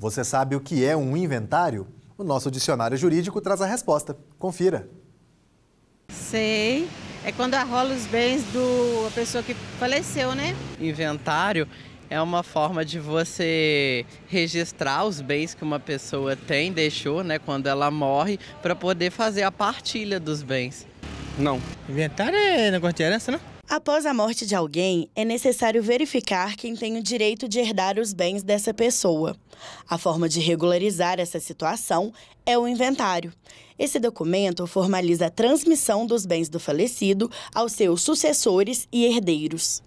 Você sabe o que é um inventário? O nosso dicionário jurídico traz a resposta. Confira. Sei. É quando arrola os bens da pessoa que faleceu, né? Inventário é uma forma de você registrar os bens que uma pessoa tem, deixou, né, quando ela morre, para poder fazer a partilha dos bens. Não. Inventário é negócio de herança, né? Após a morte de alguém, é necessário verificar quem tem o direito de herdar os bens dessa pessoa. A forma de regularizar essa situação é o inventário. Esse documento formaliza a transmissão dos bens do falecido aos seus sucessores e herdeiros.